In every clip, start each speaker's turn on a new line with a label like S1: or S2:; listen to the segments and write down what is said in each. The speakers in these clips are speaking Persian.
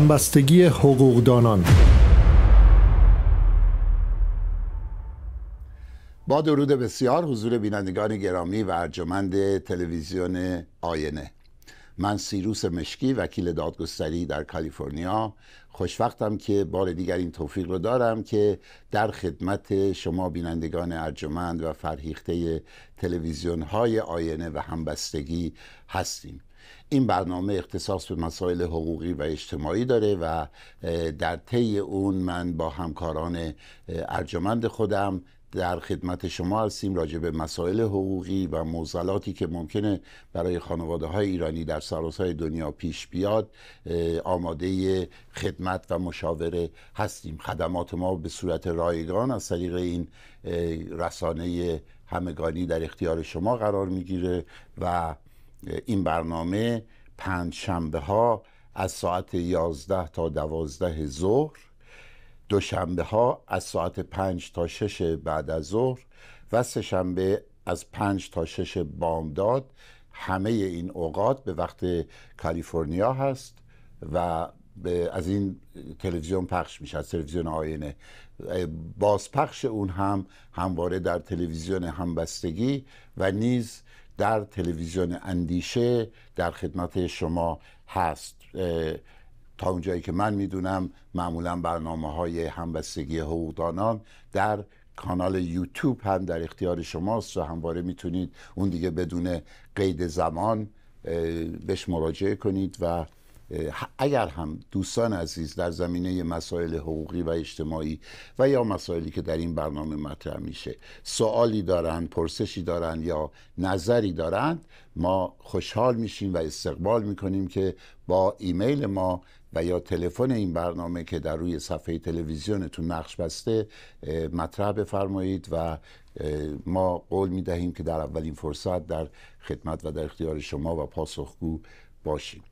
S1: همبستگی حقوقدانان
S2: با درود بسیار حضور بینندگان گرامی و ارجمند تلویزیون آینه من سیروس مشکی وکیل دادگستری در کالیفرنیا خوشوقتم که بار دیگر این توفیق رو دارم که در خدمت شما بینندگان ارجمند و فرهیخته تلویزیون های آینه و همبستگی هستیم این برنامه اختصاص به مسائل حقوقی و اجتماعی داره و در طی اون من با همکاران ارجمند خودم در خدمت شما هستیم راجع به مسائل حقوقی و موزلاتی که ممکنه برای خانواده های ایرانی در سراسر دنیا پیش بیاد آماده خدمت و مشاوره هستیم خدمات ما به صورت رایگان از طریق این رسانه همگانی در اختیار شما قرار میگیره و این برنامه پنج شنبه ها از ساعت 11 تا 12 ظهر دوشنبه ها از ساعت 5 تا شش بعد از ظهر و سه شنبه از 5 تا شش بامداد همه این اوقات به وقت کالیفرنیا هست و از این تلویزیون پخش میشه از تلویزیون آینه بازپخش اون هم همواره در تلویزیون همبستگی و نیز در تلویزیون اندیشه در خدمت شما هست تا اونجایی که من میدونم معمولا برنامه های همبستگی حقوقدانان در کانال یوتیوب هم در اختیار شماست و همواره میتونید اون دیگه بدون قید زمان بهش مراجعه کنید و اگر هم دوستان عزیز در زمینه مسائل حقوقی و اجتماعی و یا مسائلی که در این برنامه مطرح میشه سوالی دارند پرسشی دارند یا نظری دارند ما خوشحال میشیم و استقبال میکنیم که با ایمیل ما و یا تلفن این برنامه که در روی صفحه تلویزیونتون نقش بسته مطرح بفرمایید و ما قول میدهیم که در اولین فرصت در خدمت و در اختیار شما و پاسخگو باشیم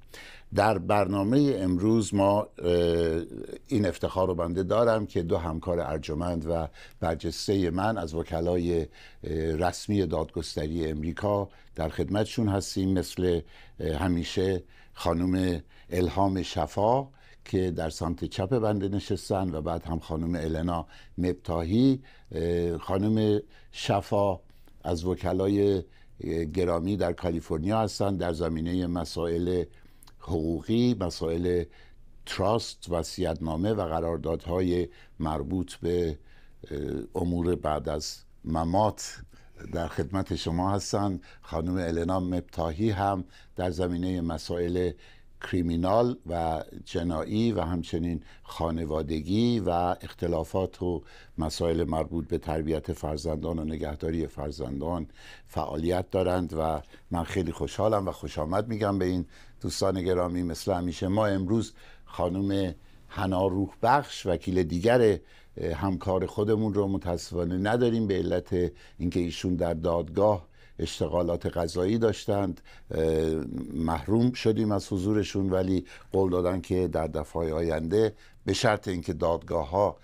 S2: در برنامه امروز ما این افتخار رو بنده دارم که دو همکار ارجمند و برجسته من از وکلای رسمی دادگستری امریکا در خدمتشون هستیم مثل همیشه خانم الهام شفا که در سمت چپ بنده نشستن و بعد هم خانم النا مبتاهی خانم شفا از وکلای گرامی در کالیفرنیا هستند در زمینه مسائل حقوقی مسائل تراست سیدنامه و قراردادهای مربوط به امور بعد از ممات در خدمت شما هستند خانم النا مبتاهی هم در زمینه مسائل کریمینال و جنایی و همچنین خانوادگی و اختلافات و مسائل مربوط به تربیت فرزندان و نگهداری فرزندان فعالیت دارند و من خیلی خوشحالم و خوش آمد میگم به این دوستان گرامی مثل همیشه ما امروز خانم هنا روح بخش وکیل دیگر همکار خودمون رو متاسفانه نداریم به علت اینکه ایشون در دادگاه اشتغالات قضایی داشتند محروم شدیم از حضورشون ولی قول دادن که در دفعه آینده به شرط اینکه دادگاه ها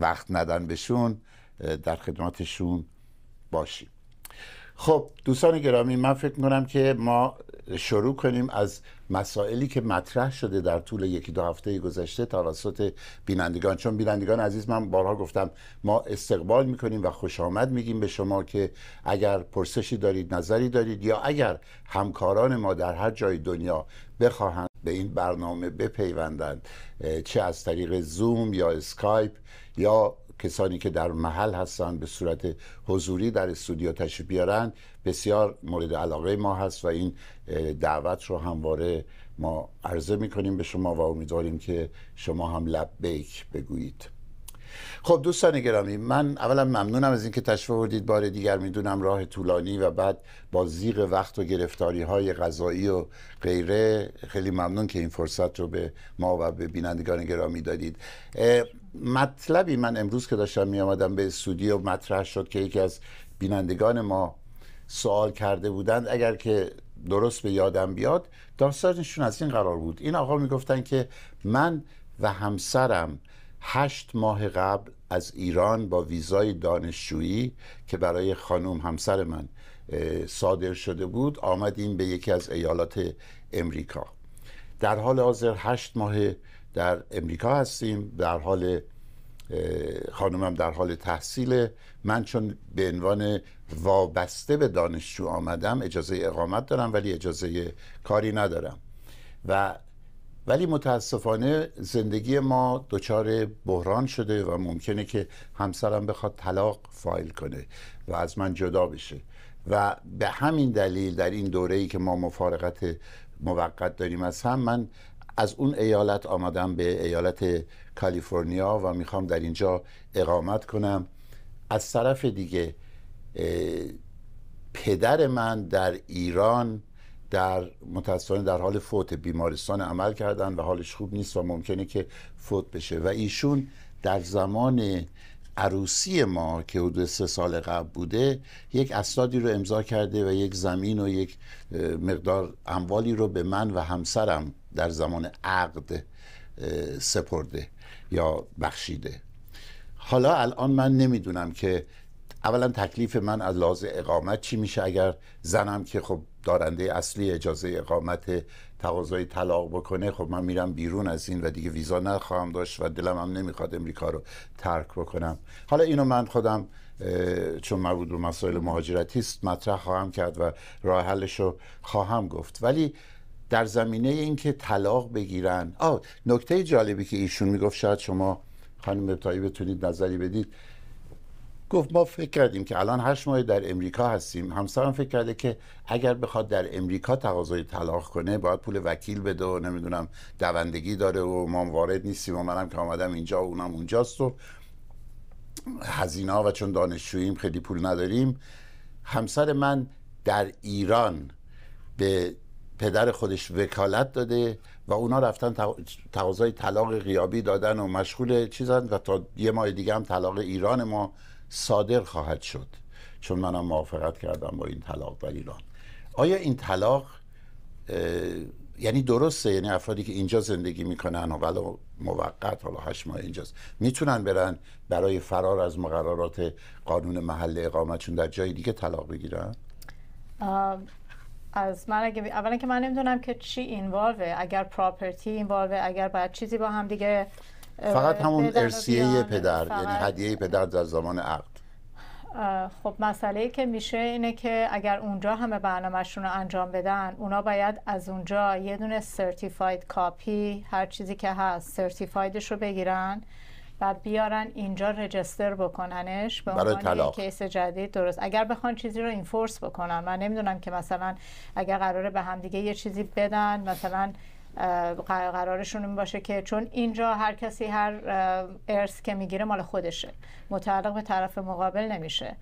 S2: وقت ندن بهشون در خدمتشون باشیم خب دوستان گرامی من فکر میکنم که ما شروع کنیم از مسائلی که مطرح شده در طول یکی دو هفته گذشته توسط بینندگان چون بینندگان عزیز من بارها گفتم ما استقبال میکنیم و خوش آمد میگیم به شما که اگر پرسشی دارید نظری دارید یا اگر همکاران ما در هر جای دنیا بخواهند به این برنامه بپیوندند چه از طریق زوم یا اسکایپ یا کسانی که در محل هستند به صورت حضوری در استودیو تشریف بیارن بسیار مورد علاقه ما هست و این دعوت رو همواره ما عرضه میکنیم به شما و امیدواریم که شما هم بیک بگویید خب دوستان گرامی من اولا ممنونم از اینکه تشریف آوردید بار دیگر میدونم راه طولانی و بعد با زیغ وقت و گرفتاری های غذایی و غیره خیلی ممنون که این فرصت رو به ما و به بینندگان گرامی دادید مطلبی من امروز که داشتم می آمدم به استودیو مطرح شد که یکی از بینندگان ما سوال کرده بودند اگر که درست به یادم بیاد داستانشون از این قرار بود این آقا میگفتن که من و همسرم هشت ماه قبل از ایران با ویزای دانشجویی که برای خانم همسر من صادر شده بود آمدیم به یکی از ایالات امریکا در حال حاضر هشت ماه در امریکا هستیم در حال خانمم در حال تحصیل من چون به عنوان وابسته به دانشجو آمدم اجازه اقامت دارم ولی اجازه کاری ندارم و ولی متاسفانه زندگی ما دچار بحران شده و ممکنه که همسرم بخواد طلاق فایل کنه و از من جدا بشه و به همین دلیل در این دوره ای که ما مفارقت موقت داریم از هم من از اون ایالت آمدم به ایالت کالیفرنیا و میخوام در اینجا اقامت کنم از طرف دیگه پدر من در ایران در متاسفانه در حال فوت بیمارستان عمل کردن و حالش خوب نیست و ممکنه که فوت بشه و ایشون در زمان عروسی ما که حدود سه سال قبل بوده یک اسنادی رو امضا کرده و یک زمین و یک مقدار اموالی رو به من و همسرم در زمان عقد سپرده یا بخشیده حالا الان من نمیدونم که اولا تکلیف من از لحاظ اقامت چی میشه اگر زنم که خب دارنده اصلی اجازه اقامت تقاضای طلاق بکنه خب من میرم بیرون از این و دیگه ویزا نخواهم داشت و دلم هم نمیخواد امریکا رو ترک بکنم حالا اینو من خودم چون مربوط به مسائل مهاجرتی است مطرح خواهم کرد و راه حلش رو خواهم گفت ولی در زمینه اینکه طلاق بگیرن آ نکته جالبی که ایشون میگفت شاید شما خانم ابتایی بتونید نظری بدید گفت ما فکر کردیم که الان هشت ماه در امریکا هستیم همسرم فکر کرده که اگر بخواد در امریکا تقاضای طلاق کنه باید پول وکیل بده و نمیدونم دوندگی داره و ما وارد نیستیم و منم که آمدم اینجا و اونم اونجاست و هزینه ها و چون دانشجوییم خیلی پول نداریم همسر من در ایران به پدر خودش وکالت داده و اونا رفتن تقاضای طلاق غیابی دادن و مشغول چیزن و تا یه ماه دیگه هم طلاق ایران ما صادر خواهد شد چون منم موافقت کردم با این طلاق در ایران آیا این طلاق یعنی درسته یعنی افرادی که اینجا زندگی میکنن و ولو موقت حالا هشت ماه اینجاست میتونن برن برای فرار از مقررات قانون محل اقامتشون در جای دیگه طلاق بگیرن
S3: از من اگه اولا که من نمیدونم که چی اینوالوه اگر پراپرتی اینوالوه اگر باید چیزی با هم دیگه فقط همون ارسیه
S2: پدر یعنی هدیه پدر در زمان عقد
S3: خب مسئله ای که میشه اینه که اگر اونجا همه برنامهشون رو انجام بدن اونا باید از اونجا یه دونه سرتیفاید کاپی هر چیزی که هست سرتیفایدش رو بگیرن و بیارن اینجا رجستر بکننش به عنوان طلاق کیس جدید درست اگر بخوان چیزی رو اینفورس بکنن من نمیدونم که مثلا اگر قراره به همدیگه یه چیزی بدن مثلا قرارشون این باشه که چون اینجا هر کسی هر ارث که میگیره مال خودشه متعلق به طرف مقابل نمیشه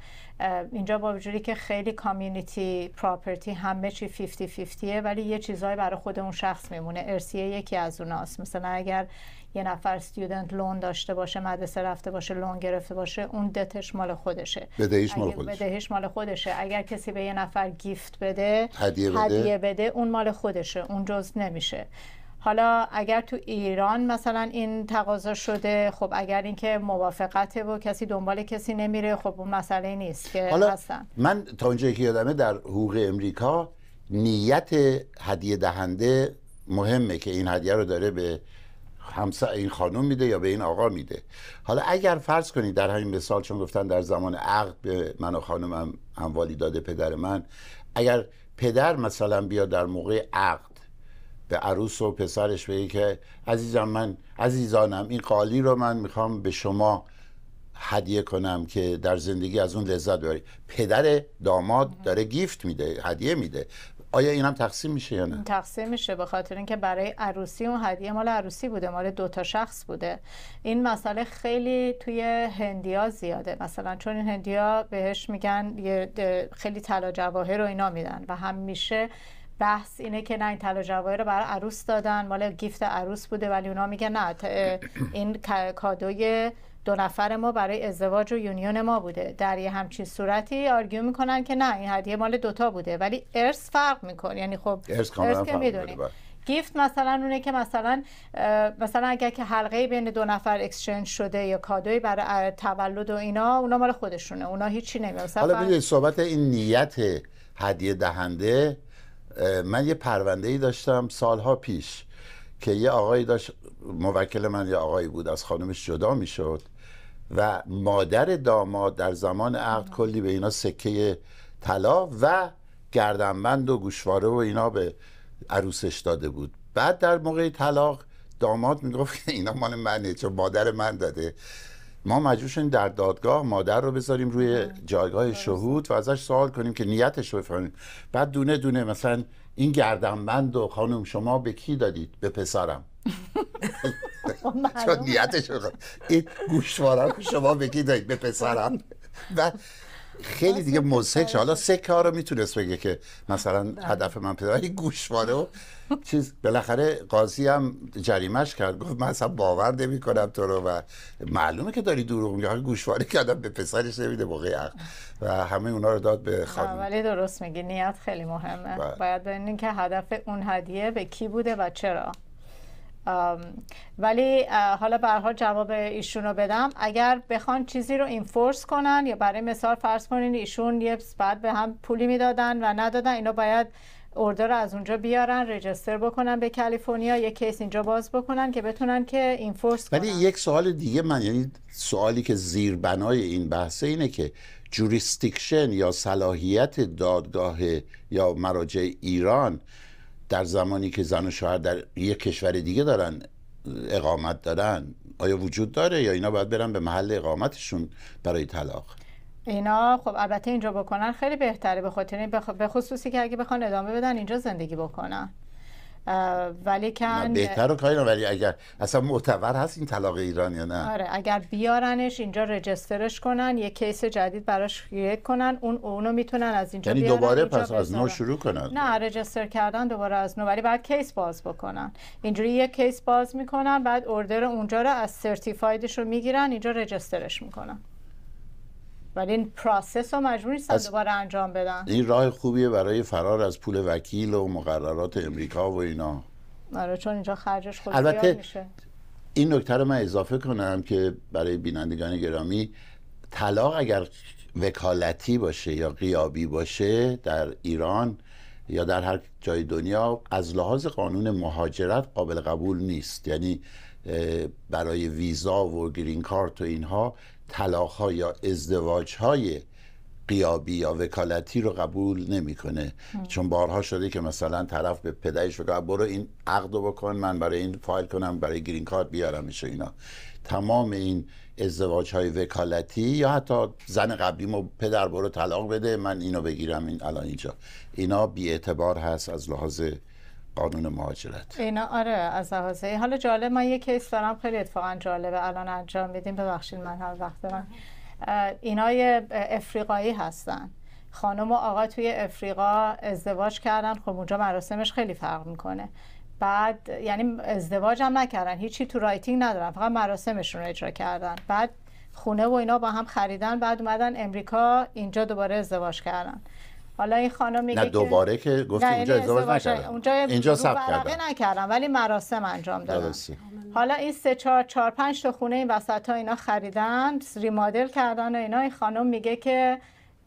S3: اینجا با وجودی که خیلی کامیونیتی پراپرتی همه چی 50 50 ولی یه چیزهایی برای خود اون شخص میمونه ارسیه یکی از اوناست مثلا اگر یه نفر استودنت لون داشته باشه مدرسه رفته باشه لون گرفته باشه اون دتش مال خودشه بدهیش مال خودشه مال خودشه اگر کسی به یه نفر گیفت بده هدیه بده, بده اون مال خودشه اون جز نمیشه حالا اگر تو ایران مثلا این تقاضا شده خب اگر اینکه موافقت و کسی دنبال کسی نمیره خب اون مسئله نیست که حالا هستن
S2: من تا اونجایی که یادمه در حقوق امریکا نیت هدیه دهنده مهمه که این هدیه رو داره به همسر این خانم میده یا به این آقا میده حالا اگر فرض کنید در همین مثال چون گفتن در زمان عقد به من و خانمم هم اموالی داده پدر من اگر پدر مثلا بیا در موقع عقد به عروس و پسرش بگه که عزیزم من عزیزانم این قالی رو من میخوام به شما هدیه کنم که در زندگی از اون لذت داری پدر داماد داره گیفت میده هدیه میده آیا این هم تقسیم میشه یا نه
S3: تقسیم میشه به خاطر اینکه برای عروسی اون هدیه مال عروسی بوده مال دوتا شخص بوده این مسئله خیلی توی هندیا زیاده مثلا چون این هندیا بهش میگن خیلی طلا جواهر رو اینا میدن و همیشه هم بحث اینه که نه این طلا جواهر رو برای عروس دادن مال گیفت عروس بوده ولی اونا میگن نه این کادوی دو نفر ما برای ازدواج و یونیون ما بوده در یه همچین صورتی آرگیو میکنن که نه این هدیه مال دوتا بوده ولی ارث فرق میکنه یعنی خب ارث, که میدونیم بله. گیفت مثلا اونه که مثلا مثلا اگر که حلقه بین دو نفر اکسچنج شده یا کادوی برای تولد و اینا اونا مال خودشونه اونا هیچی نمیاد حالا ببینید
S2: صحبت این نیت هدیه دهنده من یه پرونده ای داشتم سالها پیش که یه آقایی داشت موکل من یه آقایی بود از خانمش جدا میشد و مادر داماد در زمان عقد کلی به اینا سکه طلا و گردنبند و گوشواره و اینا به عروسش داده بود بعد در موقع طلاق داماد میگفت که اینا مال منه چون مادر من داده ما مجبور شدیم در دادگاه مادر رو بذاریم روی جایگاه شهود و ازش سوال کنیم که نیتش رو بفهمیم بعد دونه دونه مثلا این گردنبند و خانم شما به کی دادید به پسرم چون نیتش رو این گوشوارم شما به کی دادید به پسرم و خیلی دیگه مزهک شد حالا سه کار رو میتونست بگه که مثلا بله. هدف من پیدا گوشواره و چیز بالاخره قاضی هم جریمش کرد گفت من اصلا باور نمی کنم تو رو و معلومه که داری دروغ میگی گوشواره کردم به پسرش نمیده باقی عقل و همه اونا رو داد به خانم
S3: ولی درست میگی نیت خیلی مهمه بله. باید ببینین که هدف اون هدیه به کی بوده و چرا ولی حالا به جواب ایشون رو بدم اگر بخوان چیزی رو اینفورس کنن یا برای مثال فرض کنین ایشون یه بعد به هم پولی میدادن و ندادن اینا باید اوردر رو از اونجا بیارن رجستر بکنن به کالیفرنیا یه کیس اینجا باز بکنن که بتونن که اینفورس کنن
S2: ولی یک سوال دیگه من یعنی سوالی که زیربنای این بحثه اینه که جوریستیکشن یا صلاحیت دادگاه یا مراجع ایران در زمانی که زن و شوهر در یک کشور دیگه دارن اقامت دارن آیا وجود داره یا اینا باید برن به محل اقامتشون برای طلاق
S3: اینا خب البته اینجا بکنن خیلی بهتره به خاطر به خصوصی که اگه بخوان ادامه بدن اینجا زندگی بکنن ولیکن بهتر و
S2: کاری ولی اگر اصلا معتبر هست این طلاق ایران یا نه
S3: آره اگر بیارنش اینجا رجسترش کنن یه کیس جدید براش یک کنن اون اونو میتونن از اینجا یعنی دوباره پس از نو
S2: شروع کنن
S3: نه رجستر کردن دوباره از نو ولی بعد کیس باز بکنن اینجوری یه کیس باز میکنن بعد اوردر اونجا رو از سرتیفایدش رو میگیرن اینجا رجسترش میکنن ولی این پروسس رو مجبور نیستن دوباره انجام بدن
S2: این راه خوبیه برای فرار از پول وکیل و مقررات امریکا و اینا
S3: آره چون اینجا خرجش خود البته
S2: میشه این نکته رو من اضافه کنم که برای بینندگان گرامی طلاق اگر وکالتی باشه یا قیابی باشه در ایران یا در هر جای دنیا از لحاظ قانون مهاجرت قابل قبول نیست یعنی برای ویزا و گرین کارت و اینها طلاق ها یا ازدواج های قیابی یا وکالتی رو قبول نمیکنه چون بارها شده که مثلا طرف به پدرش بگه برو این عقد رو بکن من برای این فایل کنم برای گرین کارت میشه اینا تمام این ازدواج های وکالتی یا حتی زن قبلیمو پدر برو طلاق بده من اینو بگیرم این الان اینجا اینا بی اعتبار هست از لحاظ قانون مهاجرت
S3: اینا آره از ای حالا جالب من یه کیس دارم خیلی اتفاقا جالبه الان انجام میدیم ببخشید من هر وقت من اینا افریقایی هستن خانم و آقا توی افریقا ازدواج کردن خب اونجا مراسمش خیلی فرق میکنه بعد یعنی ازدواج هم نکردن هیچی تو رایتینگ ندارن فقط مراسمشون رو اجرا کردن بعد خونه و اینا با هم خریدن بعد اومدن امریکا اینجا دوباره ازدواج کردن حالا این خانم میگه نه دوباره
S2: که, که گفتی یعنی ازدواج نکردم اونجا اینجا ثبت کردم
S3: نکردم ولی مراسم انجام دادم حالا این سه چهار چهار پنج تا خونه این وسط ها اینا خریدن ریمادل کردن و اینا این خانم میگه که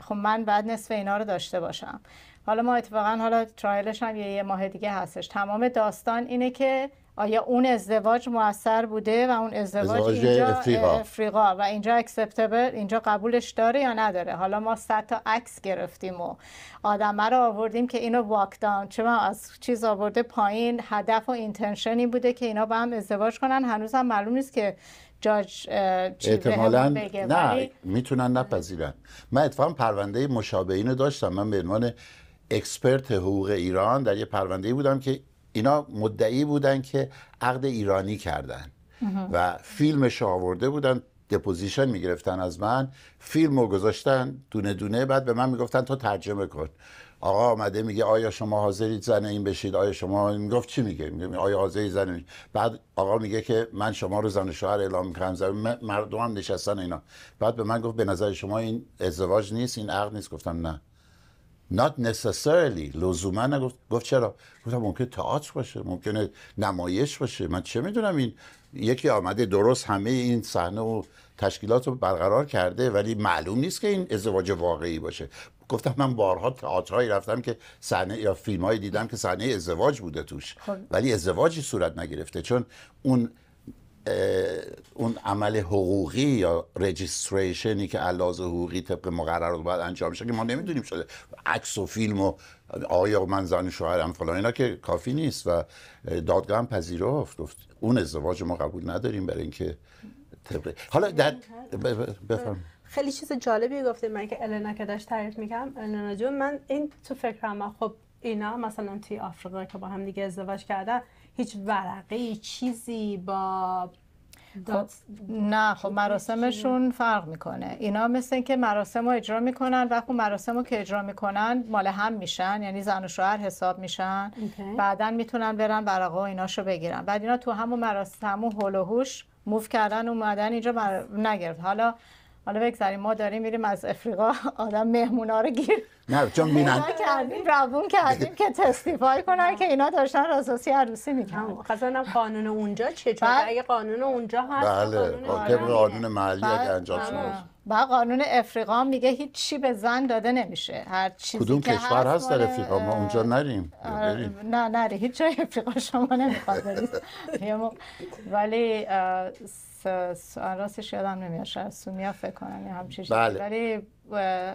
S3: خب من بعد نصف اینا رو داشته باشم حالا ما اتفاقا حالا ترایلش هم یه, یه ماه دیگه هستش تمام داستان اینه که آیا اون ازدواج موثر بوده و اون ازدواج, ازدواج اینجا افریقا. افریقا. و اینجا اکسپتبل اینجا قبولش داره یا نداره حالا ما صد تا عکس گرفتیم و آدمه رو آوردیم که اینو واک چه من از چیز آورده پایین هدف و اینتنشن این بوده که اینا با هم ازدواج کنن هنوز هم معلوم نیست که جاج احتمالاً نه
S2: میتونن نپذیرن من اتفاقا پرونده مشابه اینو داشتم من به عنوان اکسپرت حقوق ایران در یه پرونده بودم که اینا مدعی بودن که عقد ایرانی کردن و فیلمش آورده بودن دپوزیشن میگرفتن از من فیلم رو گذاشتن دونه دونه بعد به من میگفتن تو ترجمه کن آقا آمده میگه آیا شما حاضرید زن این بشید آیا شما میگفت چی میگه میگه آیا حاضری زن این بعد آقا میگه که من شما رو زن شوهر اعلام میکنم زن مردم هم نشستن اینا بعد به من گفت به نظر شما این ازدواج نیست این عقد نیست گفتم نه not necessarily لزوما نگفت گفت چرا گفتم ممکن تئاتر باشه ممکنه نمایش باشه من چه میدونم این یکی آمده درست همه این صحنه و تشکیلات رو برقرار کرده ولی معلوم نیست که این ازدواج واقعی باشه گفتم من بارها تئاترهایی رفتم که صحنه یا فیلمهایی دیدم که صحنه ازدواج بوده توش خب. ولی ازدواجی صورت نگرفته چون اون اون عمل حقوقی یا رجیستریشنی که علاوه حقوقی طبق مقررات باید انجام شده که ما نمیدونیم شده عکس و فیلم و آیا من زن شوهرم فلان اینا که کافی نیست و دادگاه هم پذیرفت گفت اون ازدواج ما قبول نداریم برای اینکه طبق حالا در بفرم
S4: خیلی چیز جالبی گفته من که النا که داشت تعریف میکنم النا جون من این تو فکرم خب اینا مثلا توی آفریقا که با هم دیگه ازدواج کردن هیچ ورقه چیزی
S3: با خب، نه خب مراسمشون فرق میکنه اینا مثل اینکه مراسم رو اجرا میکنن و خب مراسم رو که اجرا میکنن مال هم میشن یعنی زن و شوهر حساب میشن بعدا میتونن برن ورقه و ایناشو بگیرن بعد اینا تو همون مراسم و هول موف کردن اومدن اینجا نگرفت حالا حالا بگذاریم ما داریم میریم از افریقا آدم مهمونا رو گیر
S2: نه چون مینن
S3: کردیم روون کردیم که تستیفای کنن که اینا داشتن راساسی عروسی میکنن خاصا قانون اونجا چه چون اگه قانون اونجا
S4: هست
S2: بله طبق قانون محلی اگه انجام
S3: با قانون افریقا میگه هیچ چی به زن داده نمیشه هر چیزی کدوم که کشور
S2: هست در افریقا ما اونجا نریم
S3: نه نری هیچ جای افریقا شما نمیخواد ولی راستش یادم نمیاد شاید سومیا فکر کنم یا همچین بله. ولی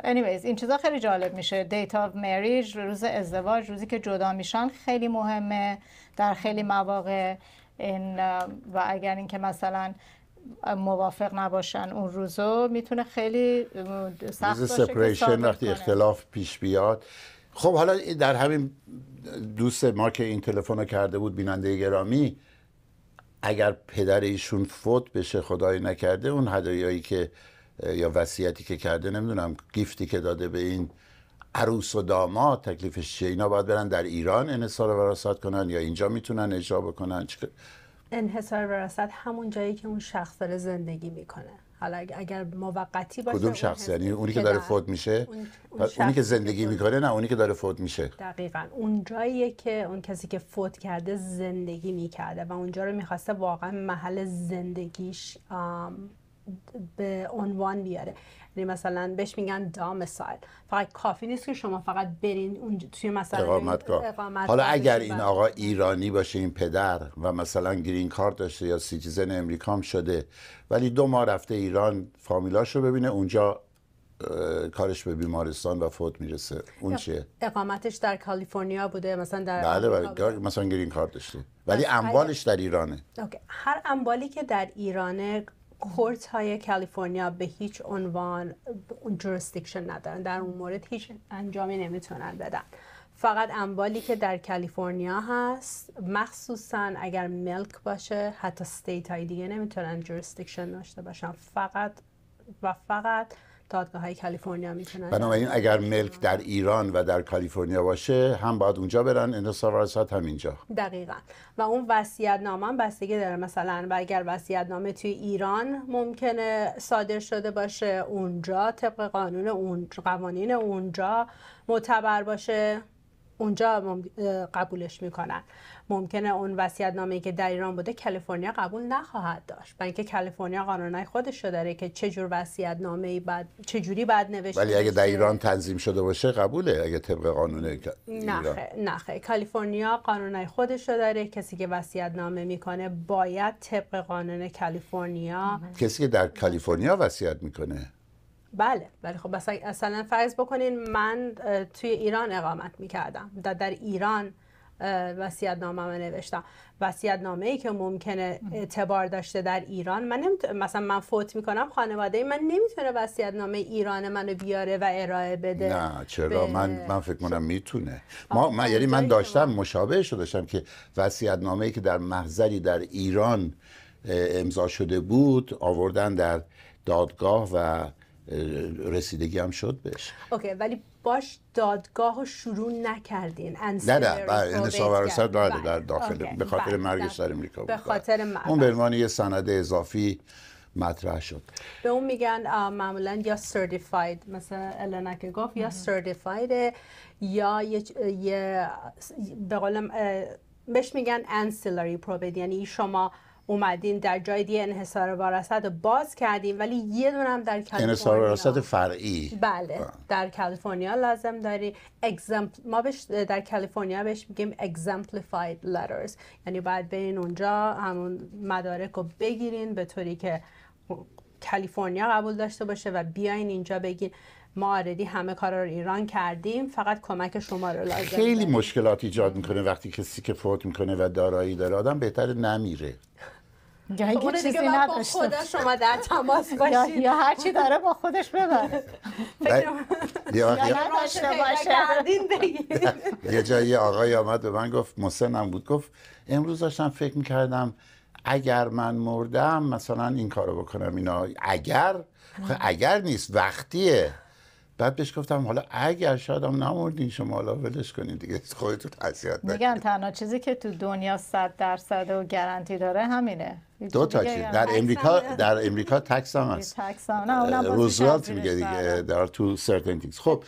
S3: anyways این چیزا خیلی جالب میشه دیت اف مریج روز ازدواج روزی که جدا میشن خیلی مهمه در خیلی مواقع این و اگر اینکه مثلا موافق نباشن اون روزو میتونه خیلی سخت روز سپریشن وقتی
S2: اختلاف پیش بیاد خب حالا در همین دوست ما که این تلفن رو کرده بود بیننده گرامی اگر پدر ایشون فوت بشه خدای نکرده اون هدایایی که یا وصیتی که کرده نمیدونم گیفتی که داده به این عروس و داماد تکلیفش چیه اینا باید برن در ایران انحصار وراثت کنن یا اینجا میتونن اجرا بکنن
S4: انحصار وراثت همون جایی که اون شخص داره زندگی میکنه حالا اگر موقتی باشه کدوم شخص
S2: یعنی اونی که داره فوت میشه اون...
S4: اونی که زندگی
S2: میکنه نه اونی که داره فوت میشه
S4: دقیقا اون جاییه که اون کسی که فوت کرده زندگی میکرده و اونجا رو میخواسته واقعا محل زندگیش به عنوان بیاره یعنی مثلا بهش میگن دامسایل فقط کافی نیست که شما فقط برین اون توی مثلا اقامت حالا اگر این بله. آقا
S2: ایرانی باشه این پدر و مثلا گرین کارت داشته یا سیتیزن امریکام شده ولی دو ماه رفته ایران فامیلاش رو ببینه اونجا کارش به بیمارستان و فوت میرسه اون چیه
S4: اقامتش در کالیفرنیا بوده مثلا در بله بله
S2: مثلا گرین کارت داشته ولی اموالش در ایرانه
S4: هر اموالی که در ایرانه کورت های کالیفرنیا به هیچ عنوان جورستیکشن ندارن در اون مورد هیچ انجامی نمیتونن بدن فقط اموالی که در کالیفرنیا هست مخصوصا اگر ملک باشه حتی ستیت های دیگه نمیتونن جورستیکشن داشته باشن فقط و فقط دادگاه های کالیفرنیا میتونن بنابراین اگر
S2: ملک در ایران و در کالیفرنیا باشه هم باید اونجا برن انحصار وراثت هم اینجا
S4: دقیقا و اون وصیت نامه هم بستگی داره مثلا و اگر وصیت نامه توی ایران ممکنه صادر شده باشه اونجا طبق قانون اون قوانین اونجا معتبر باشه اونجا قبولش میکنن ممکنه اون وصیت نامه‌ای که در ایران بوده کالیفرنیا قبول نخواهد داشت برای اینکه کالیفرنیا قانونای خودش رو داره که چه جور وصیت نامه‌ای بعد چه جوری بعد ولی اگه در
S2: ایران تنظیم شده باشه قبوله اگه طبق قانون ایران نه
S4: نه کالیفرنیا قانونای خودش رو داره کسی که وصیت نامه میکنه باید طبق قانون کالیفرنیا آره.
S2: کسی که در کالیفرنیا وصیت میکنه
S4: بله ولی خب مثلا فرض بکنین من توی ایران اقامت میکردم در, در ایران وصیت نامه من نوشتم وصیت نامه ای که ممکنه اعتبار داشته در ایران من مثلا من فوت میکنم خانواده ای من نمیتونه وصیت نامه ایران منو بیاره و ارائه بده نه چرا من من
S2: فکر کنم میتونه ما من یعنی من داشتم مشابه شده داشتم که وصیت نامه ای که در محضری در ایران امضا شده بود آوردن در دادگاه و رسیدگی هم شد بهش
S4: اوکی ولی باش دادگاه رو شروع نکردین نه نه بله انصاب ورسر داره در داخل به خاطر بله.
S2: مرگ سر امریکا به
S4: خاطر بله. اون به
S2: عنوان یه سند اضافی مطرح شد
S4: به اون میگن معمولا یا سرتیفاید مثل النا که گفت یا سرتیفاید یا یه به قولم بهش میگن انسیلری پروبید یعنی شما اومدین در جای دیگه انحصار وراثت رو باز کردیم ولی یه دونم در کالیفرنیا انحصار
S2: وراثت فرعی
S4: بله،, بله در کالیفرنیا لازم داری اگزمپل ما بهش در کالیفرنیا بهش میگیم exemplified letters یعنی باید بین اونجا همون مدارک رو بگیرین به طوری که کالیفرنیا قبول داشته باشه و بیاین اینجا بگین ما آردی همه کار رو ایران کردیم فقط کمک شما رو لازم خیلی
S2: مشکلات ایجاد میکنه وقتی کسی که فوت میکنه و دارایی داره آدم بهتر نمیره
S3: یا اینکه چیزی نداشته با شما
S4: در تماس باشید یا هر چی داره با خودش ببره
S2: بله. یا نداشته
S3: باشه
S2: یه جایی آقای آمد به من گفت مسنم بود گفت امروز داشتم فکر میکردم اگر من مردم مثلا این کارو بکنم اینا اگر خب اگر نیست وقتیه بعد بهش گفتم حالا اگر هم نموردین شما حالا ولش کنین دیگه خودتون اذیت
S3: میگن تنها چیزی که تو دنیا 100 درصد و گارانتی داره همینه دو تا چیز در امریکا در
S2: امریکا تکس هم هست
S3: نه
S2: میگه دیگه در تو سرتن تینگز خب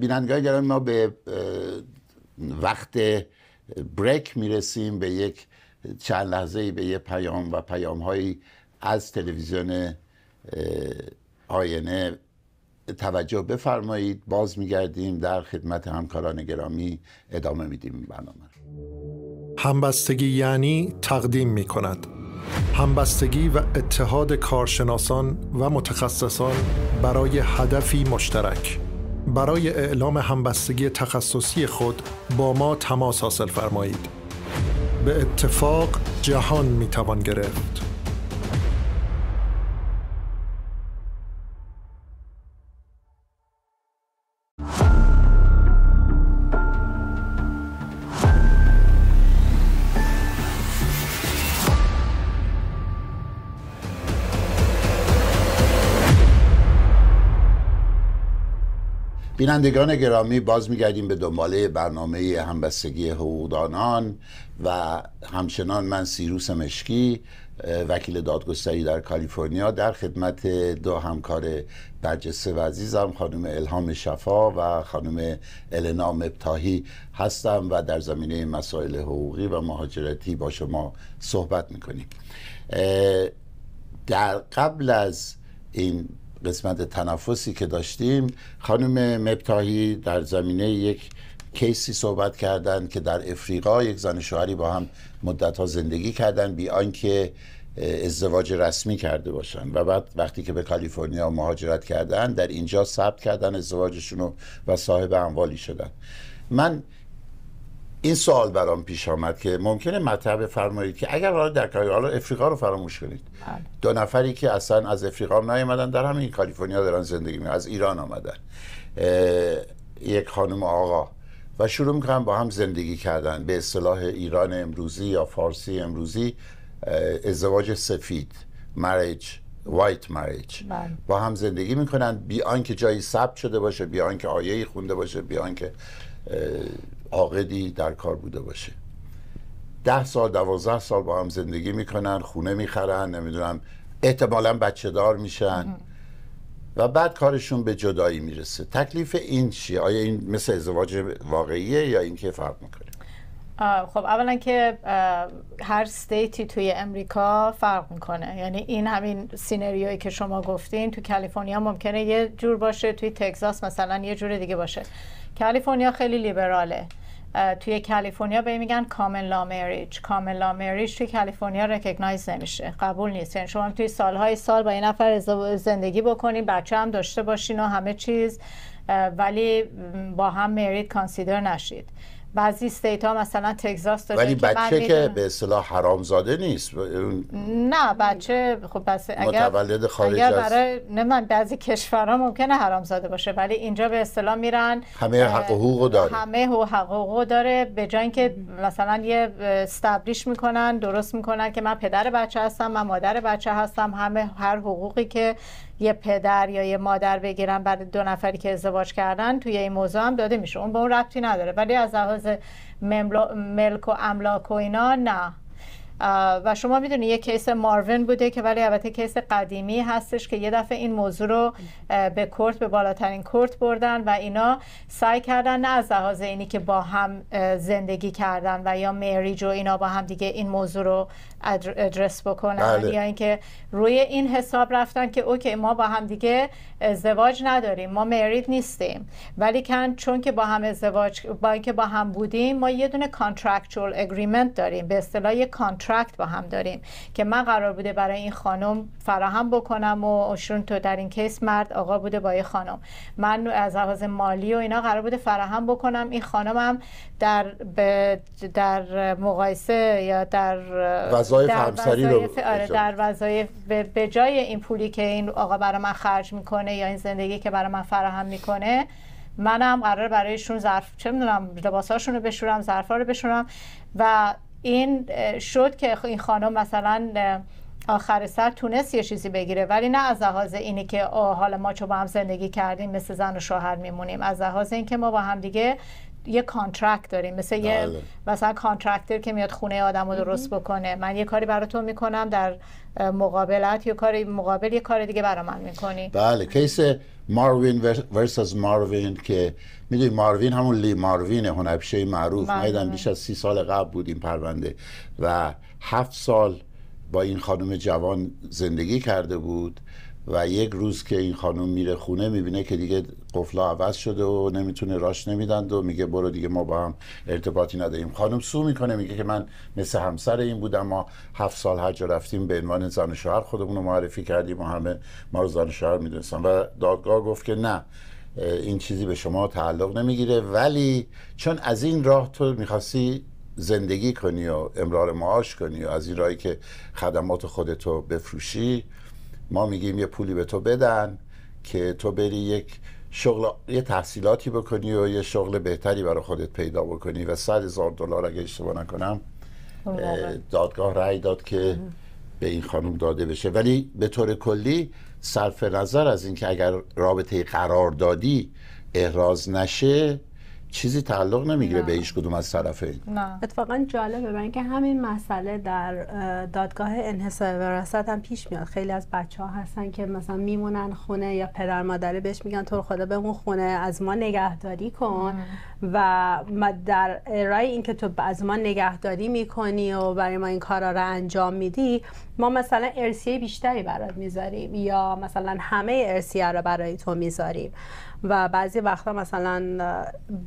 S2: بینندگان گرامی ما به وقت بریک میرسیم به یک چند لحظه ای به یه پیام و پیام هایی از تلویزیون آینه توجه بفرمایید باز میگردیم در خدمت همکاران گرامی ادامه
S1: میدیم برنامه همبستگی یعنی تقدیم می کند همبستگی و اتحاد کارشناسان و متخصصان برای هدفی مشترک برای اعلام همبستگی تخصصی خود با ما تماس حاصل فرمایید به اتفاق جهان می توان گرفت
S2: بینندگان گرامی باز میگردیم به دنباله برنامه همبستگی حقوقدانان و همچنان من سیروس مشکی وکیل دادگستری در کالیفرنیا در خدمت دو همکار برجسته و عزیزم خانم الهام شفا و خانم النا مبتاهی هستم و در زمینه مسائل حقوقی و مهاجرتی با شما صحبت میکنیم در قبل از این قسمت تنفسی که داشتیم خانم مبتاهی در زمینه یک کیسی صحبت کردند که در افریقا یک زن شوهری با هم مدت ها زندگی کردن بی آنکه ازدواج رسمی کرده باشن و بعد وقتی که به کالیفرنیا مهاجرت کردن در اینجا ثبت کردن ازدواجشون و صاحب اموالی شدن من این سوال برام پیش آمد که ممکنه مطلب فرمایید که اگر حالا در حالا افریقا رو فراموش کنید بله. دو نفری که اصلا از افریقا هم نیومدن در همین کالیفرنیا دارن زندگی می از ایران آمدن یک خانم آقا و شروع میکنن با هم زندگی کردن به اصطلاح ایران امروزی یا فارسی امروزی ازدواج سفید مریج وایت مریج با هم زندگی میکنن بیان که جایی ثبت شده باشه بیان که آیه خونده باشه بیان که عاقدی در کار بوده باشه ده سال دوازده سال با هم زندگی میکنن خونه میخرن نمیدونم احتمالا بچه دار میشن و بعد کارشون به جدایی میرسه تکلیف این چیه؟ آیا این مثل ازدواج واقعیه یا اینکه فرق میکنه؟
S3: خب اولا که هر ستیتی توی امریکا فرق میکنه یعنی این همین سینریویی که شما گفتین تو کالیفرنیا ممکنه یه جور باشه توی تگزاس مثلا یه جور دیگه باشه کالیفرنیا خیلی لیبراله توی کالیفرنیا به میگن کامن لا مریج کامن لا مریج توی کالیفرنیا رکگنایز نمیشه قبول نیست یعنی شما توی سالهای سال با این نفر زندگی بکنین بچه هم داشته باشین و همه چیز ولی با هم مرید کانسیدر نشید بعضی استیت ها مثلا تگزاس ولی بچه که
S2: به اصطلاح حرامزاده نیست
S3: نه بچه خب پس اگر
S2: متولد خارج اگر برای
S3: من بعضی کشورها ممکنه حرامزاده باشه ولی اینجا به اصطلاح میرن
S2: همه حق و حقوقو داره همه
S3: حقوقو داره به جای اینکه مثلا یه استابلیش میکنن درست میکنن که من پدر بچه هستم من مادر بچه هستم همه هر حقوقی که یه پدر یا یه مادر بگیرن برای دو نفری که ازدواج کردن توی این موضوع هم داده میشه اون به اون ربطی نداره ولی از لحاظ ملک و املاک و اینا نه و شما میدونید یه کیس ماروین بوده که ولی البته کیس قدیمی هستش که یه دفعه این موضوع رو به کورت به بالاترین کورت بردن و اینا سعی کردن نه از لحاظ اینی که با هم زندگی کردن و یا مریج و اینا با هم دیگه این موضوع رو ادرس بکنن بله. یا اینکه روی این حساب رفتن که اوکی ما با هم دیگه ازدواج نداریم ما مرید نیستیم ولی کن چون که با هم ازدواج با اینکه با هم بودیم ما یه دونه کانترکچوال اگریمنت داریم به اصطلاح یه کانترکت با هم داریم که من قرار بوده برای این خانم فراهم بکنم و اشون تو در این کیس مرد آقا بوده با این خانم من از لحاظ مالی و اینا قرار بوده فراهم بکنم این خانمم در در مقایسه یا در وظایف همسری رو آره در وظایف به جای این پولی که این آقا برای من خرج میکنه یا این زندگی که برای من فراهم میکنه منم قرار برایشون ظرف چه میدونم لباساشون رو بشورم ظرفا رو بشورم و این شد که این خانم مثلا آخر سر تونست یه چیزی بگیره ولی نه از لحاظ اینی که حالا ما چون با هم زندگی کردیم مثل زن و شوهر میمونیم از لحاظ اینکه ما با هم دیگه یه کانترکت داریم مثل یه بله. مثلا کانترکتر که میاد خونه آدم رو درست بکنه من یه کاری براتون میکنم در مقابلت یه کاری مقابل یه کار دیگه برا من میکنی
S2: بله کیس ماروین ورسس ماروین که میدونی ماروین همون لی ماروین هنبشه معروف بله. ما بیش از سی سال قبل بود این پرونده و هفت سال با این خانم جوان زندگی کرده بود و یک روز که این خانم میره خونه میبینه که دیگه قفلا عوض شده و نمیتونه راش نمیدند و میگه برو دیگه ما با هم ارتباطی نداریم خانم سو میکنه میگه که من مثل همسر این بودم ما هفت سال حج رفتیم به عنوان زن شوهر خودمون رو معرفی کردیم و همه ما رو زن شوهر میدونستم و دادگاه گفت که نه این چیزی به شما تعلق نمیگیره ولی چون از این راه تو میخواستی زندگی کنی و امرار معاش کنی و از این راهی که خدمات خودتو بفروشی ما میگیم یه پولی به تو بدن که تو بری یک شغل یه تحصیلاتی بکنی و یه شغل بهتری برای خودت پیدا بکنی و صد هزار دلار اگه اشتباه نکنم خب، دادگاه رأی داد که به این خانم داده بشه ولی به طور کلی صرف نظر از اینکه اگر رابطه قراردادی احراز نشه چیزی تعلق نمیگیره به هیچ کدوم از طرفین
S4: نه اتفاقا جالبه برای که همین مسئله در دادگاه انحصار وراثت هم پیش میاد خیلی از بچه ها هستن که مثلا میمونن خونه یا پدر مادره بهش میگن تو خدا بمون خونه از ما نگهداری کن و در رای اینکه تو از ما نگهداری میکنی و برای ما این کارا رو انجام میدی ما مثلا ارسیه بیشتری برات میذاریم یا مثلا همه ارسیه رو برای تو میذاریم و بعضی وقتا مثلا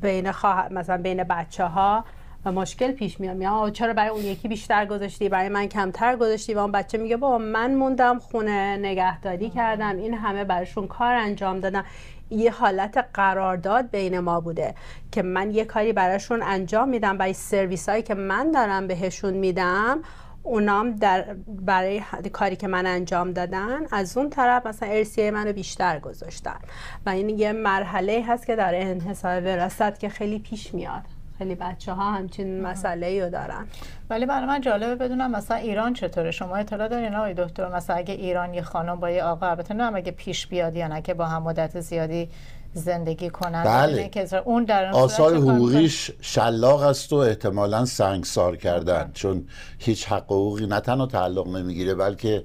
S4: بین خواه... مثلا بین بچه ها مشکل پیش میاد میاد چرا برای اون یکی بیشتر گذاشتی برای من کمتر گذاشتی و اون بچه میگه بابا من موندم خونه نگهداری کردم این همه براشون کار انجام دادم یه حالت قرارداد بین ما بوده که من یه کاری براشون انجام میدم برای سرویس هایی که من دارم بهشون میدم اونام در برای کاری که من انجام دادن از اون طرف مثلا ارسیه منو بیشتر گذاشتن و این یه مرحله هست که در انحصار وراست که خیلی پیش میاد خیلی بچه ها
S3: همچین مسئله رو دارن ولی برای من جالبه بدونم مثلا ایران چطوره شما اطلاع دارین آقای دکتر مثلا اگه ایران یه خانم با یه آقا البته نه اگه پیش بیاد یا نه که با هم مدت زیادی زندگی کنن بله اون در آثار حقوقیش
S2: شلاق است و احتمالا سنگسار کردن چون هیچ حق حقوقی نه تنها تعلق نمیگیره بلکه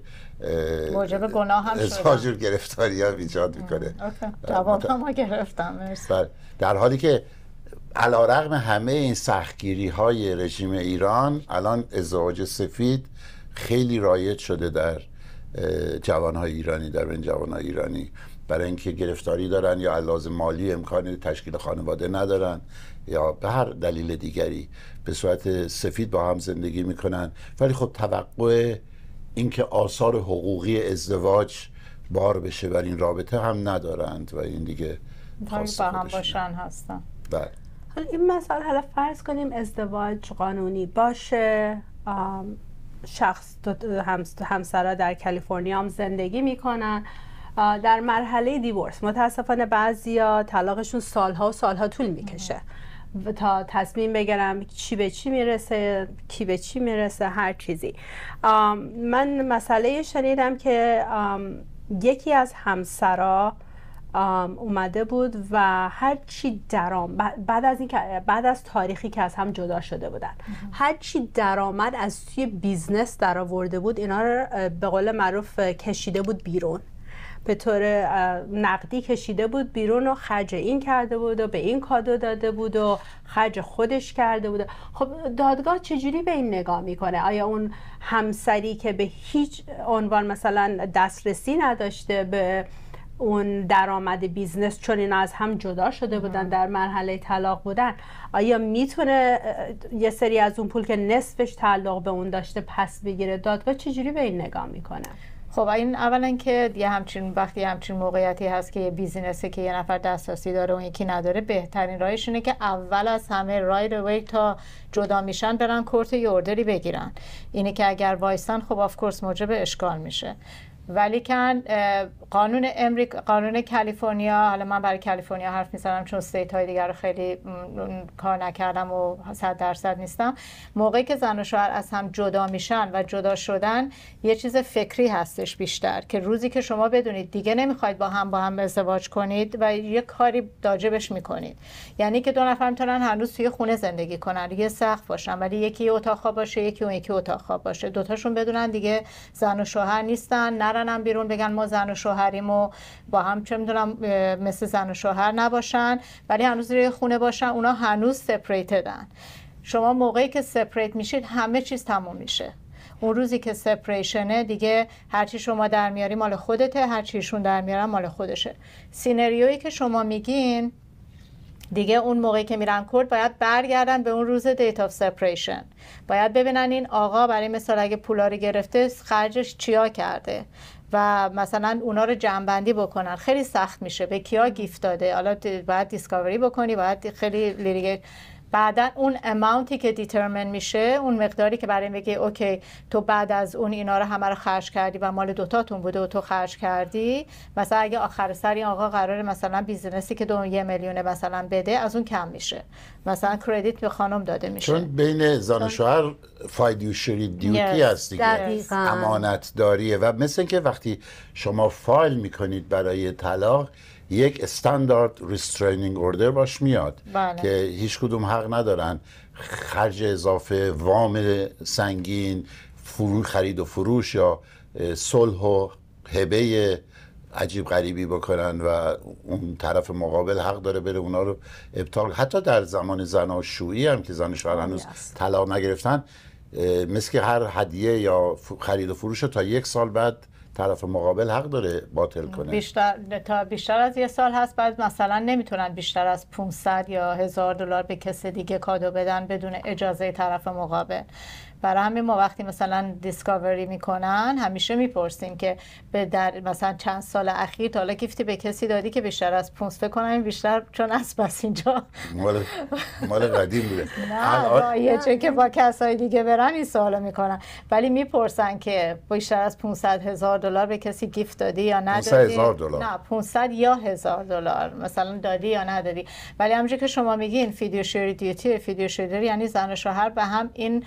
S3: موجب گناه هم شده
S2: گرفتاری هم ایجاد میکنه
S3: جواب هم گرفتم مرسی.
S2: بله. در حالی که علا رقم همه این سختگیری های رژیم ایران الان ازدواج سفید خیلی رایج شده در جوان های ایرانی در بین های ایرانی برای اینکه گرفتاری دارن یا علاوه مالی امکان تشکیل خانواده ندارن یا به هر دلیل دیگری به صورت سفید با هم زندگی میکنن ولی خب توقع اینکه آثار حقوقی ازدواج بار بشه بر این رابطه هم ندارند و این دیگه با
S3: هم باشن هستن بله این مسئله حالا فرض کنیم
S4: ازدواج قانونی باشه شخص همسرا در کالیفرنیا هم زندگی میکنن در مرحله دیورس متاسفانه بعضیا طلاقشون سالها و سالها طول میکشه تا تصمیم بگیرم چی به چی میرسه کی به چی میرسه هر چیزی من مسئله شنیدم که یکی از همسرا اومده بود و هر چی درام بعد از این بعد از تاریخی که از هم جدا شده بودن هر چی درآمد از توی بیزنس درآورده بود اینا رو به قول معروف کشیده بود بیرون به طور نقدی کشیده بود بیرون و خرج این کرده بود و به این کادو داده بود و خرج خودش کرده بود خب دادگاه چجوری به این نگاه میکنه آیا اون همسری که به هیچ عنوان مثلا دسترسی نداشته به اون درآمد بیزنس چون اینا از هم جدا شده بودن در مرحله طلاق بودن آیا میتونه یه سری از اون پول که نصفش تعلق به اون داشته پس بگیره دادگاه چجوری به این نگاه
S3: میکنه خب این اولا که یه همچین وقتی همچین موقعیتی هست که یه بیزینسه که یه نفر دسترسی داره اون یکی نداره بهترین راهش اینه که اول از همه رای روی تا جدا میشن برن کورت یه اردری بگیرن اینه که اگر وایسن خب آف کورس موجب اشکال میشه ولی کن قانون امریک قانون کالیفرنیا حالا من برای کالیفرنیا حرف میزنم چون استیت های دیگر رو خیلی کار نکردم و صد درصد نیستم موقعی که زن و شوهر از هم جدا میشن و جدا شدن یه چیز فکری هستش بیشتر که روزی که شما بدونید دیگه نمیخواید با هم با هم ازدواج کنید و یه کاری داجبش میکنید یعنی که دو نفر میتونن هنوز توی خونه زندگی کنن یه سخت باشن ولی یکی اتاق خواب باشه یکی اون یکی اتاق خواب باشه دوتاشون بدونن دیگه زن و شوهر نیستن نرنم بیرون بگن ما زن و شوهریم و با هم چه میدونم مثل زن و شوهر نباشن ولی هنوز روی خونه باشن اونا هنوز سپریتدن شما موقعی که سپریت میشید همه چیز تموم میشه اون روزی که سپریشنه دیگه هرچی شما در میاری مال خودته هرچیشون در میارن مال خودشه سیناریویی که شما میگین دیگه اون موقعی که میرن کرد باید برگردن به اون روز دیت آف سپریشن باید ببینن این آقا برای مثال اگه پولا رو گرفته خرجش چیا کرده و مثلا اونا رو جنبندی بکنن خیلی سخت میشه به کیا گیفت داده حالا باید دیسکاوری بکنی باید خیلی لیریگه بعدا اون اماونتی که دیترمن میشه اون مقداری که برای بگی اوکی تو بعد از اون اینا رو همه رو خرج کردی و مال دوتاتون بوده و تو خرج کردی مثلا اگه آخر سری آقا قرار مثلا بیزنسی که دو یه میلیون مثلا بده از اون کم میشه مثلا کردیت به خانم داده میشه چون
S2: بین زن شوهر فایدیوشری دیوتی هست دیگه امانت داریه و مثل که وقتی شما فایل میکنید برای طلاق یک استاندارد ریسترینینگ اوردر باش میاد بله. که هیچ کدوم حق ندارن خرج اضافه وام سنگین خرید و فروش یا صلح و هبه عجیب غریبی بکنن و اون طرف مقابل حق داره بره اونا رو ابطال حتی در زمان زناشویی هم که زن شوهر هنوز طلاق نگرفتن مثل که هر هدیه یا خرید و فروش رو تا یک سال بعد طرف مقابل حق داره باطل کنه بیشتر
S3: تا بیشتر از یه سال هست بعد مثلا نمیتونن بیشتر از 500 یا هزار دلار به کس دیگه کادو بدن بدون اجازه طرف مقابل برای همین ما وقتی مثلا دیسکاوری میکنن همیشه میپرسیم که به در مثلا چند سال اخیر تا حالا گیفتی به کسی دادی که بیشتر از 500 کنم بیشتر چون از بس اینجا
S2: مال مال قدیم بوده نه
S3: چون که با کسای دیگه برن این سوالو میکنن ولی میپرسن که بیشتر از 500 هزار دلار به کسی گیفت دادی یا ندادی 500 هزار دلار نه 500 یا هزار دلار مثلا دادی یا ندادی ولی همونجوری که شما میگین شری دیوتی شری یعنی زن و شوهر به هم این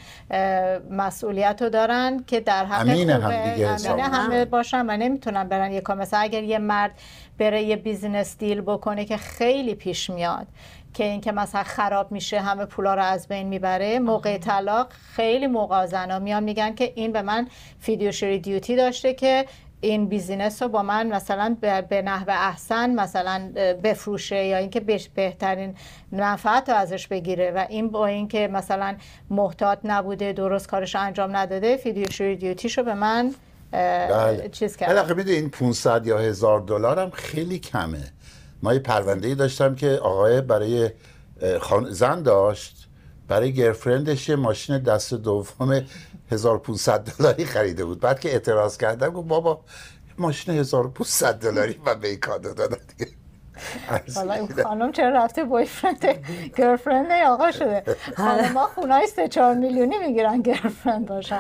S3: مسئولیت رو دارن که در حق امین هم دیگه همه باشن و نمیتونن برن یه مثلا اگر یه مرد بره یه بیزینس دیل بکنه که خیلی پیش میاد که اینکه مثلا خراب میشه همه پولا رو از بین میبره موقع طلاق خیلی موقع زنا میان میگن که این به من فیدیوشری دیوتی داشته که این بیزینس رو با من مثلا به نحو احسن مثلا بفروشه یا اینکه بهش بهترین منفعت رو ازش بگیره و این با اینکه مثلا محتاط نبوده درست کارش انجام نداده فیدیوشوری دیوتیش رو به من بله. چیز کرد
S2: خب این 500 یا هزار دلار هم خیلی کمه ما یه پرونده ای داشتم که آقای برای خان... زن داشت برای گرفرندش یه ماشین دست دوم 1500 دلاری خریده بود بعد که اعتراض کردم گفت بابا ماشین 1500 دلاری و به کادو دادن دیگه حالا این
S3: خانم چرا رفته بویفرند گرفرند آقا شده ما خونه سه چهار میلیونی میگیرن گرفرند باشن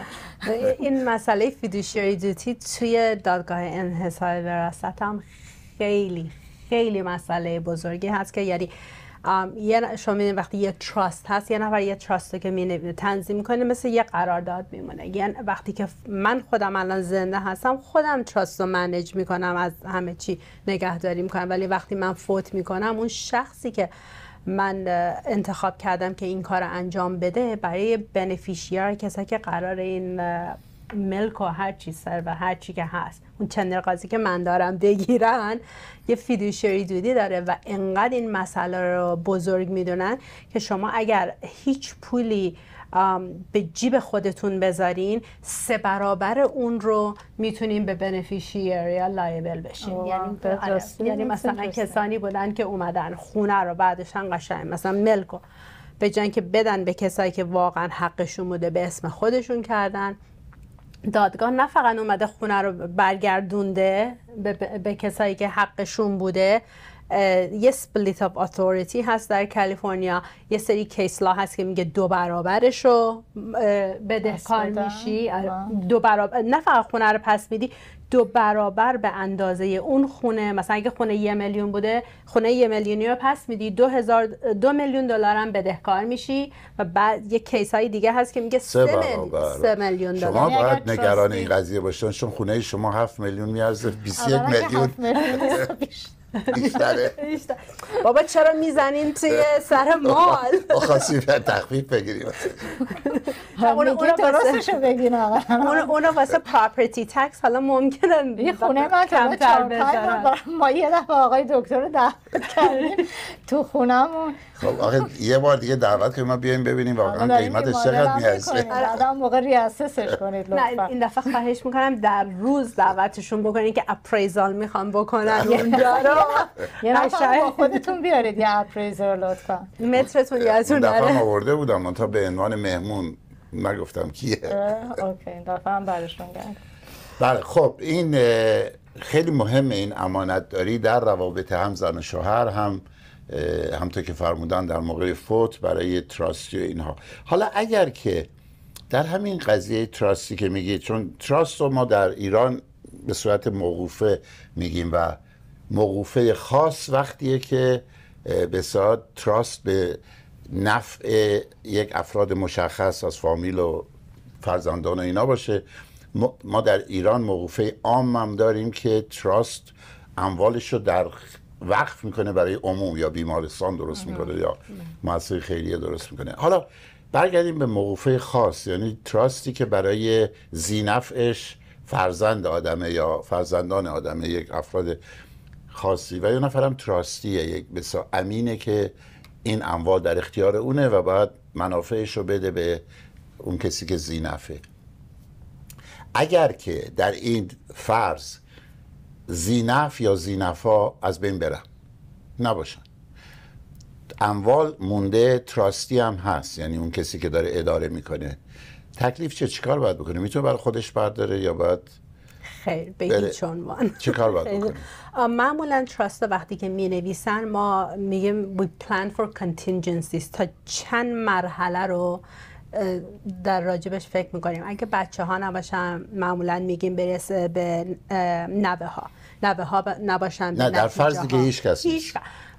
S3: این مسئله فیدوشیاری
S4: دوتی توی دادگاه انحصار وراست هم خیلی خیلی مسئله بزرگی هست که یعنی یه شما وقتی یه تراست هست یه نفر یه تراست که می تنظیم کنه مثل یه قرارداد میمونه یعنی وقتی که من خودم الان زنده هستم خودم تراست رو منیج میکنم از همه چی نگهداری میکنم ولی وقتی من فوت میکنم اون شخصی که من انتخاب کردم که این کار انجام بده برای بنفیشیار کسایی که قرار این ملک و هر چی سر و هر چی که هست اون چند قاضی که من دارم بگیرن یه فیدوشری دودی داره و انقدر این مسئله رو بزرگ میدونن که شما اگر هیچ پولی به جیب خودتون بذارین سه برابر اون رو میتونین به بنفیشیری یا لایبل بشین یعنی, آره، یعنی مثلا کسانی بودن که اومدن خونه رو بعدشان قشنگ مثلا ملک به جنگ که بدن به کسایی که واقعا حقشون بوده به اسم خودشون کردن دادگاه نه فقط اومده خونه رو برگردونده به, کسایی که حقشون بوده یه سپلیت آف اتوریتی هست در کالیفرنیا یه سری کیس لا هست که میگه دو برابرش رو بدهکار میشی آره، دو برابر نه فقط خونه رو پس میدی دو برابر به اندازه اون خونه مثلا اگه خونه یه میلیون بوده خونه یه میلیونی رو پس میدی دو میلیون دلار هم بدهکار میشی و بعد یه کیس های دیگه هست که میگه سه, میلیون دلار شما باید نگران این
S2: قضیه باشن چون خونه شما هفت میلیون میارزه 21 آره، میلیون بیشتره
S4: بابا چرا میزنین توی سر مال
S2: خواستیم یه تخفیف بگیریم
S4: اونو آقا واسه پاپرتی تکس
S3: حالا ممکنن یه خونه ما کمتر بذارم ما یه دفعه آقای دکتر رو دعوت کردیم تو خونمون
S2: خب آخه یه بار دیگه دعوت کنیم ما بیایم ببینیم واقعا قیمتش چقدر میارزه
S3: آدم موقع ریاسسش کنید لطفا این دفعه خواهش میکنم در
S4: روز دعوتشون بکنید که اپریزال میخوام بکنن اونجا یه نفر
S3: با خودتون بیارید یه اپریزر لطفا مترتون یادتون
S4: نره دفعه
S2: آورده بودم من تا به عنوان مهمون نگفتم کیه
S3: اوکی دفعه هم برشون گرد
S2: بله خب این خیلی مهم این امانت داری در روابط هم زن و شوهر هم همطور که فرمودن در موقع فوت برای تراستی و اینها حالا اگر که در همین قضیه تراستی که میگید چون تراست رو ما در ایران به صورت موقوفه میگیم و موقوفه خاص وقتیه که به ساعت تراست به نفع یک افراد مشخص از فامیل و فرزندان و اینا باشه ما در ایران موقوفه عام هم داریم که تراست اموالش رو در وقف میکنه برای عموم یا بیمارستان درست میکنه یا مؤسسه خیریه درست میکنه حالا برگردیم به موقوفه خاص یعنی تراستی که برای زینفعش فرزند آدمه یا فرزندان آدمه یک افراد خاصی و یه نفرم تراستیه یک بسا امینه که این اموال در اختیار اونه و باید منافعش رو بده به اون کسی که زینفه اگر که در این فرض زینف یا زینفا از بین برن نباشن اموال مونده تراستی هم هست یعنی اون کسی که داره اداره میکنه تکلیف چه چیکار باید بکنه میتونه برای خودش برداره یا باید
S4: خیر به بله. هیچ عنوان چه کار باید بکنیم؟ معمولا وقتی که می نویسن ما میگیم we plan for تا چند مرحله رو در راجبش فکر میکنیم اگه بچه ها نباشن معمولا میگیم برسه به نوه ها نوه ها نباشن نه در فرض دیگه هیچ کس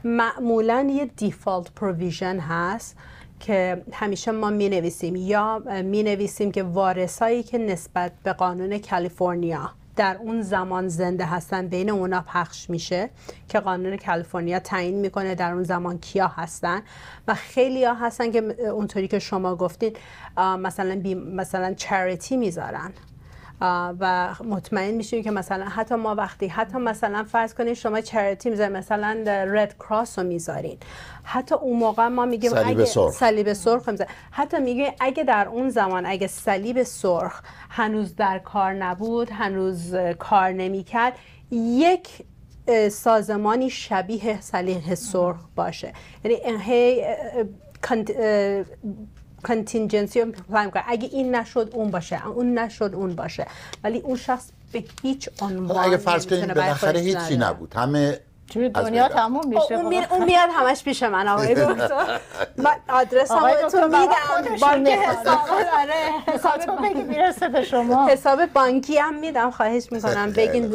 S4: معمولا یه دیفالت پروویژن هست که همیشه ما می نویسیم یا می نویسیم که وارثایی که نسبت به قانون کالیفرنیا در اون زمان زنده هستن بین اونا پخش میشه که قانون کالیفرنیا تعیین میکنه در اون زمان کیا هستن و خیلی ها هستن که اونطوری که شما گفتید مثلا مثلا چریتی میذارن و مطمئن میشیم که مثلا حتی ما وقتی حتی مثلا فرض کنید شما چریتی میذارید مثلا رد کراس رو میذارید حتی اون موقع ما میگیم صلیب سرخ صلیب سرخ حتی میگه اگه در اون زمان اگه صلیب سرخ هنوز در کار نبود هنوز کار نمیکرد یک سازمانی شبیه صلیب سرخ باشه یعنی هی کنتینجنسی رو پلان اگه این نشد اون باشه اون نشد اون باشه ولی اون شخص به هیچ عنوان اگه فرض کنیم نخره هیچی نبود
S2: همه دنیا
S4: تموم میشه خب، اون, میاد اون میاد همش پیش من آقای دکتر من آدرس هم تو میدم بانک حساب آره حساب خب. بگی میرسه به شما حساب بانکی هم میدم خواهش
S3: میکنم بگین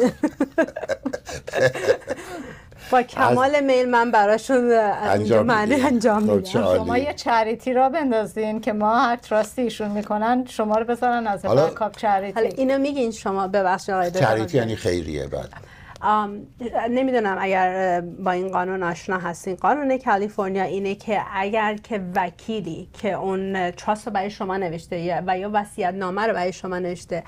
S3: با کمال میل من براشون انجام معنی انجام خب، میدم شما یه چریتی را بندازین که ما هر تراستی میکنن شما رو بذارن از حالا... کاپ چریتی حالا اینو میگین شما ببخشید
S4: آقای چریتی
S2: یعنی خیریه بعد
S4: نمیدونم اگر با این قانون آشنا هستین قانون کالیفرنیا اینه که اگر که وکیلی که اون تراست رو برای شما نوشته و یا وصیت نامه رو برای شما نوشته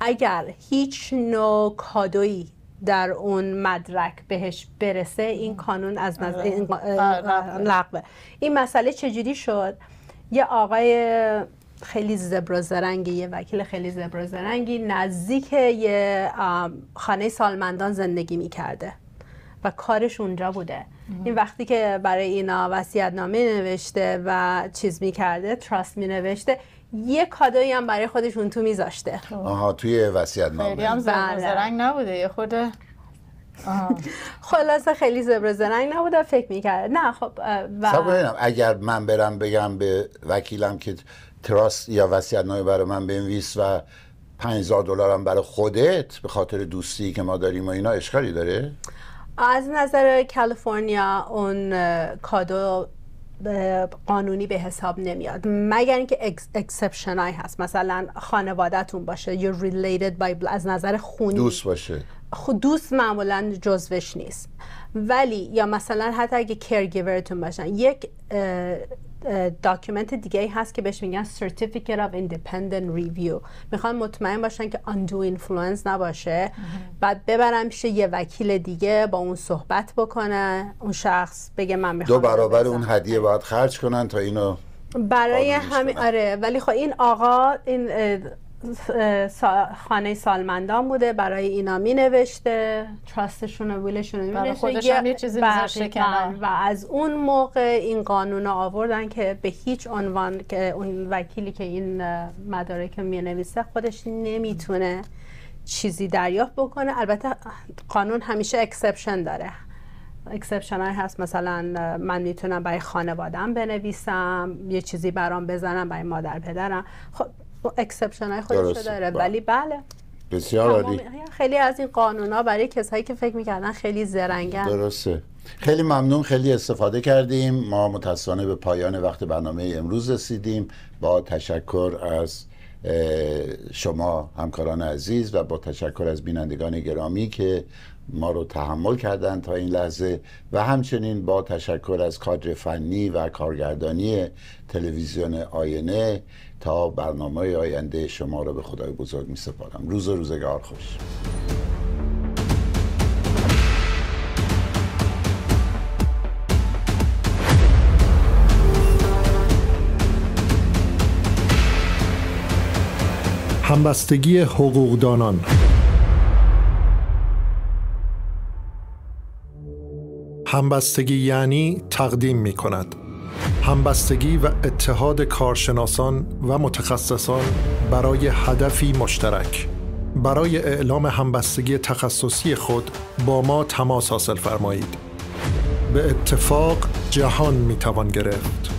S4: اگر هیچ نوع کادویی در اون مدرک بهش برسه این قانون از نظر این این مسئله چجوری شد یه آقای خیلی زرنگی یه وکیل خیلی زرنگی نزدیک یه خانه سالمندان زندگی کرده و کارش اونجا بوده این وقتی که برای اینا وسیعت نوشته و چیز می کرده، تراست نوشته یه کادویی هم برای خودشون تو میذاشته خب.
S2: آها توی وصیت نامه خیلی هم
S4: بله. زرنگ نبوده یه خود خلاصه خیلی زبر زرنگ نبود فکر میکرد نه خب و...
S2: اگر من برم بگم به وکیلم که تراست یا وصیت نامه برای من بنویس و 5000 دلارم برای خودت به خاطر دوستی که ما داریم و اینا اشکالی داره
S4: از نظر کالیفرنیا اون کادو قانونی به حساب نمیاد مگر اینکه اکسپشنای هست مثلا خانوادهتون باشه یا ریلیتد بای از نظر خونی دوست باشه خود دوست معمولا جزوش نیست ولی یا مثلا حتی اگه کرگیورتون باشن یک داکیومنت دیگه ای هست که بهش میگن Certificate of Independent Review میخوان مطمئن باشن که دو اینفلوئنس نباشه بعد ببرن پیش یه وکیل دیگه با اون صحبت بکنه. اون شخص بگه من میخوام دو
S2: برابر اون هدیه باید خرج کنن تا اینو
S4: برای همین آره ولی خب این آقا این خانه سالمندان بوده برای اینا می نوشته تراستشون و ویلشون برای خودش یه چیزی بله، بله. و از اون موقع این قانون آوردن که به هیچ عنوان که اون وکیلی که این مدارک می نویسه خودش نمیتونه چیزی دریافت بکنه البته قانون همیشه اکسپشن داره اکسپشن های هست مثلا من میتونم برای خانوادم بنویسم یه چیزی برام بزنم برای مادر پدرم خب اکسپشن های خودش داره بله. ولی بله
S2: بسیار عالی
S4: خیلی از این قانون ها برای کسایی که فکر میکردن خیلی زرنگن
S2: درسته خیلی ممنون خیلی استفاده کردیم ما متاسفانه به پایان وقت برنامه امروز رسیدیم با تشکر از شما همکاران عزیز و با تشکر از بینندگان گرامی که ما رو تحمل کردند تا این لحظه و همچنین با تشکر از کادر فنی و کارگردانی تلویزیون آینه تا برنامه آینده شما را به خدای بزرگ می سپارم روز و روزگار خوش
S1: همبستگی حقوقدانان همبستگی یعنی تقدیم می کند همبستگی و اتحاد کارشناسان و متخصصان برای هدفی مشترک برای اعلام همبستگی تخصصی خود با ما تماس حاصل فرمایید به اتفاق جهان میتوان گرفت